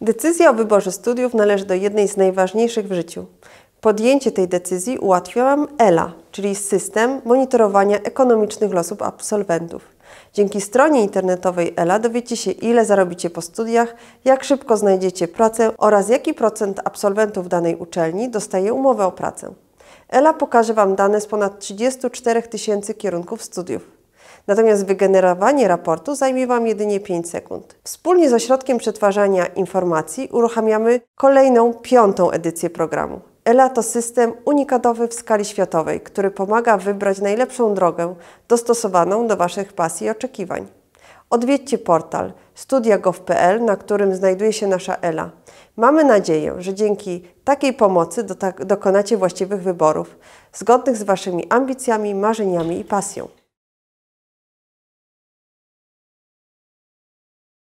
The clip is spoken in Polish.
Decyzja o wyborze studiów należy do jednej z najważniejszych w życiu. Podjęcie tej decyzji ułatwiłam ELA, czyli system monitorowania ekonomicznych losów absolwentów. Dzięki stronie internetowej ELA dowiecie się, ile zarobicie po studiach, jak szybko znajdziecie pracę oraz jaki procent absolwentów danej uczelni dostaje umowę o pracę. ELA pokaże Wam dane z ponad 34 tysięcy kierunków studiów. Natomiast wygenerowanie raportu zajmie Wam jedynie 5 sekund. Wspólnie z ośrodkiem przetwarzania informacji uruchamiamy kolejną, piątą edycję programu. ELA to system unikatowy w skali światowej, który pomaga wybrać najlepszą drogę dostosowaną do Waszych pasji i oczekiwań. Odwiedźcie portal studiagov.pl, na którym znajduje się nasza ELA. Mamy nadzieję, że dzięki takiej pomocy dokonacie właściwych wyborów, zgodnych z Waszymi ambicjami, marzeniami i pasją.